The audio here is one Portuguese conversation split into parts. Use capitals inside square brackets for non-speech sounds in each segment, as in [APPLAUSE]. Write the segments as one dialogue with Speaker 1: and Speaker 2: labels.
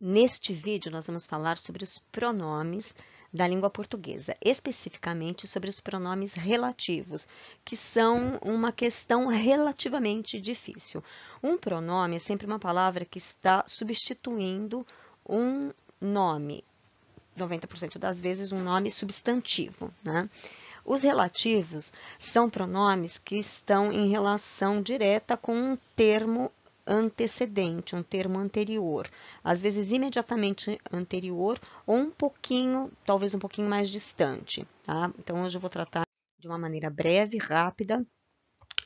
Speaker 1: Neste vídeo, nós vamos falar sobre os pronomes da língua portuguesa, especificamente sobre os pronomes relativos, que são uma questão relativamente difícil. Um pronome é sempre uma palavra que está substituindo um nome, 90% das vezes um nome substantivo, né? Os relativos são pronomes que estão em relação direta com um termo antecedente, um termo anterior, às vezes imediatamente anterior ou um pouquinho, talvez um pouquinho mais distante, tá? Então, hoje eu vou tratar de uma maneira breve, rápida,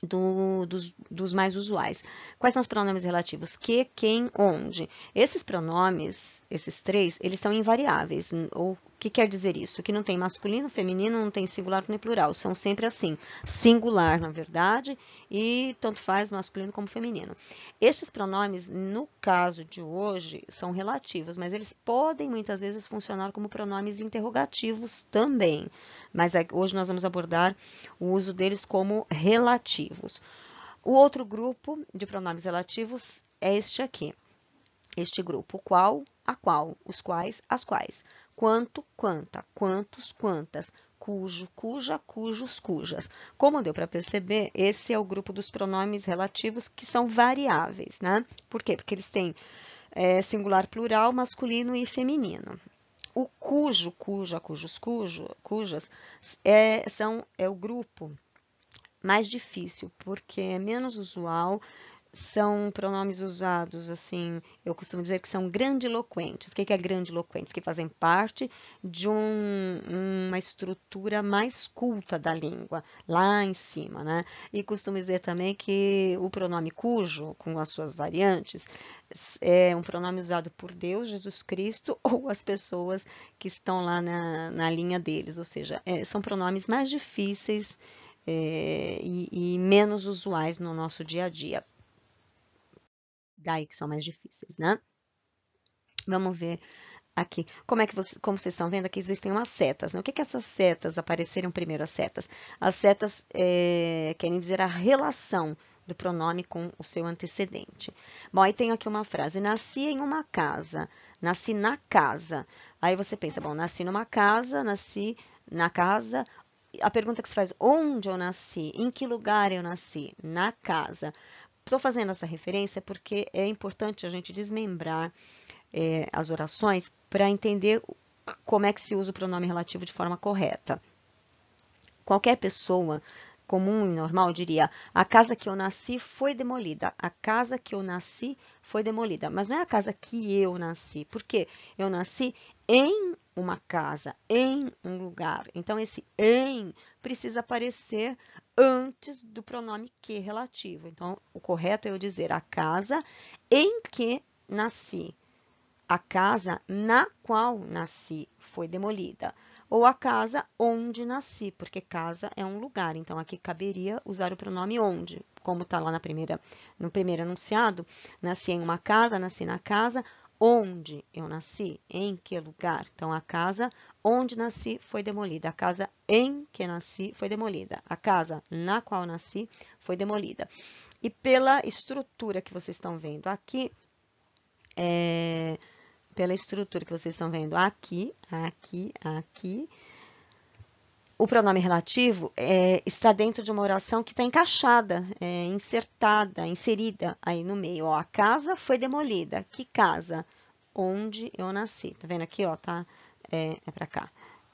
Speaker 1: do, dos, dos mais usuais. Quais são os pronomes relativos? Que, quem, onde? Esses pronomes esses três, eles são invariáveis. Ou o que quer dizer isso? Que não tem masculino, feminino, não tem singular nem plural. São sempre assim. Singular, na verdade, e tanto faz masculino como feminino. Estes pronomes, no caso de hoje, são relativos, mas eles podem muitas vezes funcionar como pronomes interrogativos também. Mas é hoje nós vamos abordar o uso deles como relativos. O outro grupo de pronomes relativos é este aqui. Este grupo, qual a qual, os quais, as quais, quanto, quanta, quantos, quantas, cujo, cuja, cujos, cujas. Como deu para perceber, esse é o grupo dos pronomes relativos que são variáveis, né? Por quê? Porque eles têm é, singular plural, masculino e feminino. O cujo, cuja, cujos, cujo, cujas, é, são, é o grupo mais difícil, porque é menos usual, são pronomes usados assim, eu costumo dizer que são grandiloquentes. O que é grandiloquentes? Que fazem parte de um, uma estrutura mais culta da língua, lá em cima, né? E costumo dizer também que o pronome cujo, com as suas variantes, é um pronome usado por Deus, Jesus Cristo, [LAUGHS] ou as pessoas que estão lá na, na linha deles, ou seja, é, são pronomes mais difíceis. É, e, e menos usuais no nosso dia a dia daí que são mais difíceis, né? Vamos ver aqui. Como é que você, como vocês estão vendo, aqui existem umas setas. Né? O que, que essas setas apareceram primeiro, as setas? As setas é, querem dizer a relação do pronome com o seu antecedente. Bom, aí tem aqui uma frase, nasci em uma casa, nasci na casa. Aí você pensa, bom, nasci numa casa, nasci na casa. A pergunta que se faz, onde eu nasci? Em que lugar eu nasci? Na casa. Estou fazendo essa referência porque é importante a gente desmembrar é, as orações para entender como é que se usa o pronome relativo de forma correta. Qualquer pessoa comum e normal diria: a casa que eu nasci foi demolida. A casa que eu nasci foi demolida. Mas não é a casa que eu nasci, porque eu nasci em uma casa, em um lugar. Então, esse em precisa aparecer antes do pronome que relativo. Então, o correto é eu dizer a casa em que nasci. A casa na qual nasci foi demolida ou a casa onde nasci, porque casa é um lugar. Então, aqui caberia usar o pronome onde, como está lá na primeira, no primeiro enunciado. Nasci em uma casa, nasci na casa onde eu nasci, em que lugar. Então, a casa onde nasci foi demolida, a casa em que nasci foi demolida, a casa na qual nasci foi demolida. E pela estrutura que vocês estão vendo aqui, é, pela estrutura que vocês estão vendo aqui, aqui, aqui, o pronome relativo é, está dentro de uma oração que está encaixada, é, insertada, inserida aí no meio. Ó, a casa foi demolida. Que casa? Onde eu nasci. Tá vendo aqui, ó, tá? É, é para cá.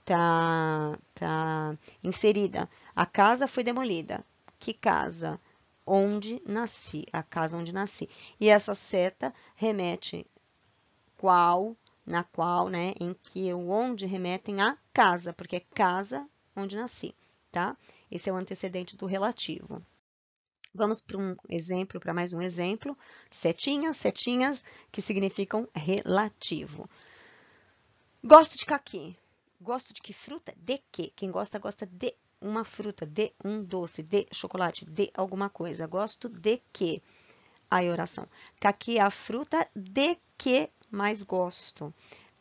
Speaker 1: Tá, tá inserida. A casa foi demolida. Que casa? Onde nasci. A casa onde nasci. E essa seta remete qual, na qual, né, em que o onde remetem à casa, porque é casa onde nasci, tá? Esse é o antecedente do relativo. Vamos para um exemplo, para mais um exemplo. Setinhas, setinhas que significam relativo. Gosto de caqui. Gosto de que fruta? De que? Quem gosta, gosta de uma fruta, de um doce, de chocolate, de alguma coisa. Gosto de que? Aí, oração. Caqui é a fruta de que mais gosto.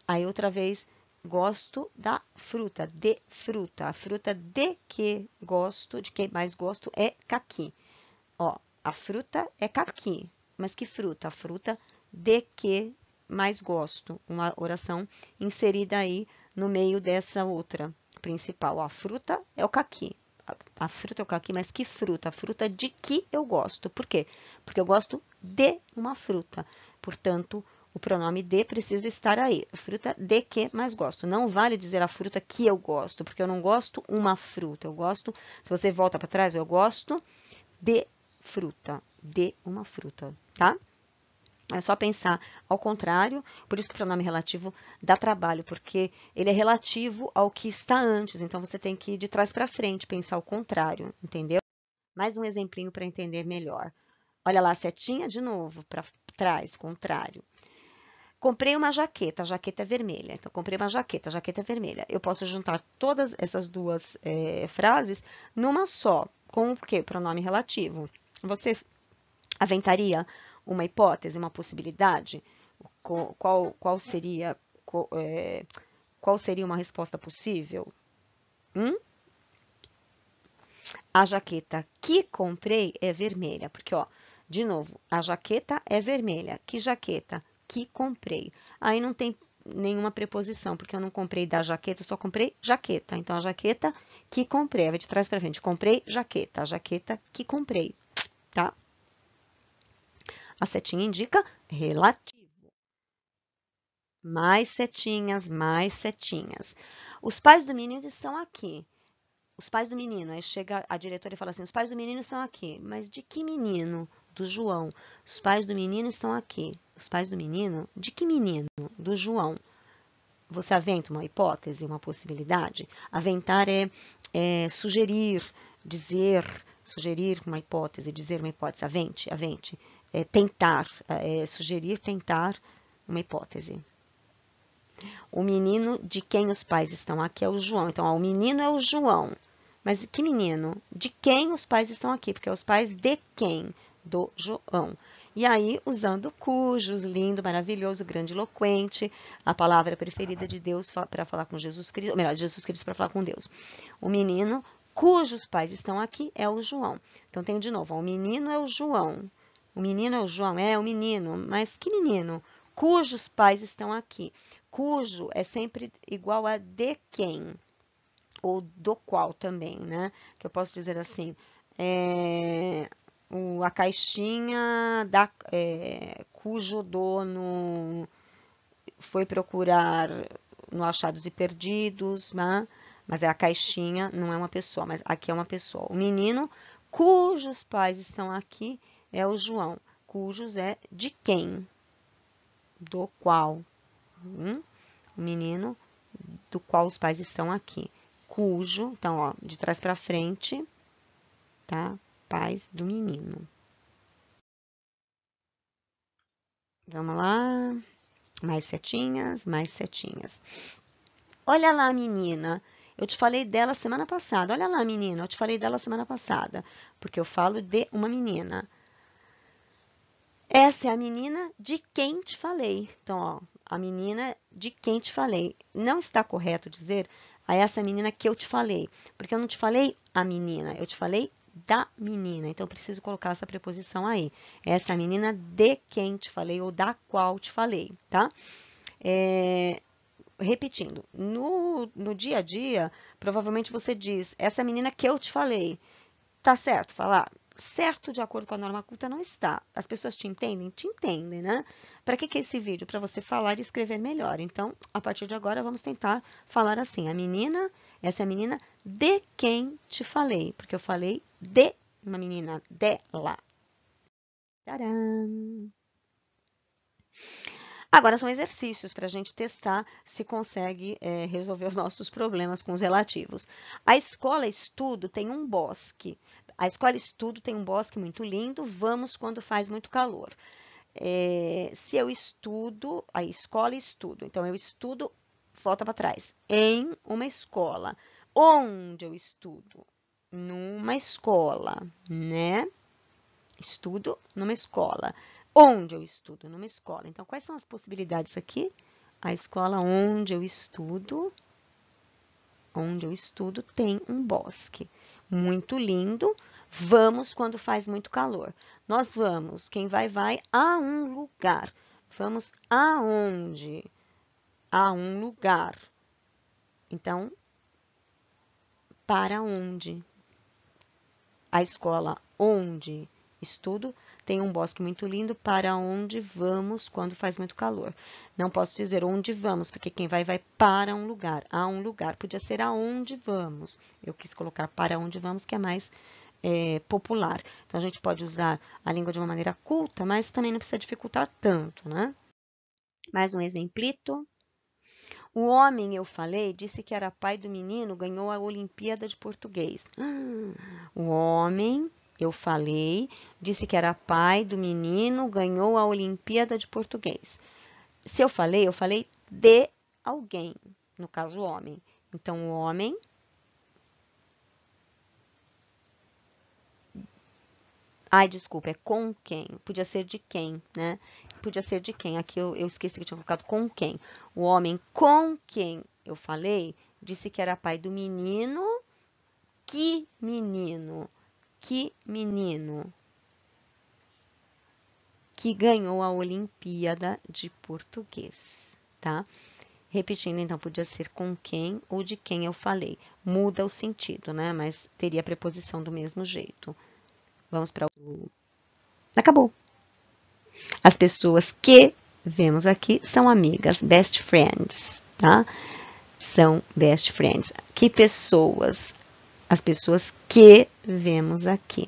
Speaker 1: Aí outra vez, gosto da fruta, de fruta. A fruta de que gosto, de que mais gosto é caqui. Ó, a fruta é caqui, mas que fruta? A fruta de que mais gosto. Uma oração inserida aí no meio dessa outra principal. Ó, a fruta é o caqui. A fruta é o caqui, mas que fruta? A fruta de que eu gosto. Por quê? Porque eu gosto de uma fruta. Portanto, o pronome de precisa estar aí. Fruta de que mais gosto. Não vale dizer a fruta que eu gosto, porque eu não gosto uma fruta. Eu gosto, se você volta para trás, eu gosto de fruta, de uma fruta, tá? É só pensar ao contrário, por isso que o pronome relativo dá trabalho, porque ele é relativo ao que está antes, então você tem que ir de trás para frente, pensar ao contrário, entendeu? Mais um exemplinho para entender melhor. Olha lá, setinha de novo, para trás, contrário comprei uma jaqueta, a jaqueta é vermelha. Então, comprei uma jaqueta, a jaqueta é vermelha. Eu posso juntar todas essas duas é, frases numa só, com o quê? Pronome relativo. Você aventaria uma hipótese, uma possibilidade? Qual, qual seria qual, é, qual seria uma resposta possível? Hum? A jaqueta que comprei é vermelha, porque, ó, de novo, a jaqueta é vermelha. Que jaqueta? que comprei. Aí não tem nenhuma preposição, porque eu não comprei da jaqueta, eu só comprei jaqueta. Então, a jaqueta que comprei, vai de trás para frente, comprei jaqueta, a jaqueta que comprei, tá? A setinha indica relativo. Mais setinhas, mais setinhas. Os pais do menino estão aqui. Os pais do menino, aí chega a diretora e fala assim, os pais do menino estão aqui. Mas de que menino? do João. Os pais do menino estão aqui. Os pais do menino? De que menino? Do João. Você aventa uma hipótese, uma possibilidade? Aventar é, é sugerir, dizer, sugerir uma hipótese, dizer uma hipótese. Avente, avente. É tentar, é, é sugerir, tentar uma hipótese. O menino de quem os pais estão aqui é o João. Então, ó, o menino é o João. Mas que menino? De quem os pais estão aqui? Porque é os pais de quem? do João. E aí, usando cujos, lindo, maravilhoso, grandiloquente, a palavra preferida de Deus para falar com Jesus Cristo, ou melhor, Jesus Cristo para falar com Deus. O menino cujos pais estão aqui é o João. Então, tenho de novo, ó, o menino é o João. O menino é o João, é o menino, mas que menino? Cujos pais estão aqui. Cujo é sempre igual a de quem, ou do qual também, né? Que eu posso dizer assim, é, o, a caixinha da, é, cujo dono foi procurar no Achados e Perdidos, né? mas é a caixinha, não é uma pessoa, mas aqui é uma pessoa. O menino cujos pais estão aqui é o João, cujos é de quem? Do qual? Hum? O menino do qual os pais estão aqui. Cujo, então, ó, de trás para frente, tá? pais do menino. Vamos lá. Mais setinhas, mais setinhas. Olha lá, menina. Eu te falei dela semana passada. Olha lá, menina. Eu te falei dela semana passada. Porque eu falo de uma menina. Essa é a menina de quem te falei. Então, ó, a menina de quem te falei. Não está correto dizer a essa menina que eu te falei. Porque eu não te falei a menina, eu te falei da menina. Então, preciso colocar essa preposição aí. Essa menina de quem te falei ou da qual te falei, tá? É, repetindo, no, no dia a dia, provavelmente você diz, essa menina que eu te falei. Tá certo falar? certo de acordo com a norma culta não está. As pessoas te entendem? Te entendem, né? Para que, que é esse vídeo? Para você falar e escrever melhor. Então, a partir de agora, vamos tentar falar assim. A menina, essa é a menina de quem te falei. Porque eu falei de uma menina, dela. Tcharam! Agora são exercícios para a gente testar se consegue é, resolver os nossos problemas com os relativos. A escola estudo tem um bosque. A escola estudo tem um bosque muito lindo, vamos quando faz muito calor. É, se eu estudo, a escola estudo, então eu estudo, volta para trás, em uma escola. Onde eu estudo? Numa escola, né? Estudo numa escola. Onde eu estudo? Numa escola. Então, quais são as possibilidades aqui? A escola onde eu estudo, onde eu estudo tem um bosque muito lindo. Vamos quando faz muito calor. Nós vamos, quem vai, vai a um lugar. Vamos aonde? A um lugar. Então, para onde? A escola onde? Estudo tem um bosque muito lindo para onde vamos quando faz muito calor. Não posso dizer onde vamos, porque quem vai, vai para um lugar, a um lugar. Podia ser aonde vamos. Eu quis colocar para onde vamos, que é mais é, popular. Então, a gente pode usar a língua de uma maneira culta, mas também não precisa dificultar tanto, né? Mais um exemplito. O homem, eu falei, disse que era pai do menino, ganhou a Olimpíada de Português. [GASPS] o homem eu falei, disse que era pai do menino, ganhou a Olimpíada de Português. Se eu falei, eu falei de alguém, no caso, o homem. Então, o homem Ai, desculpa, é com quem. Podia ser de quem, né? Podia ser de quem. Aqui eu, eu, esqueci que tinha colocado com quem. O homem com quem eu falei disse que era pai do menino. Que menino? Que menino que ganhou a Olimpíada de Português, tá? Repetindo, então, podia ser com quem ou de quem eu falei. Muda o sentido, né? Mas teria a preposição do mesmo jeito. Vamos para o. Acabou. As pessoas que vemos aqui são amigas, best friends, tá? São best friends. Que pessoas as pessoas que vemos aqui.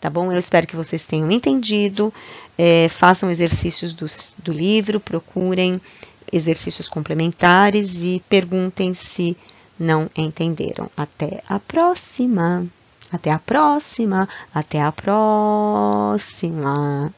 Speaker 1: Tá bom? Eu espero que vocês tenham entendido. É, façam exercícios do, do livro, procurem exercícios complementares e perguntem se não entenderam. Até a próxima! Até a próxima! Até a próxima!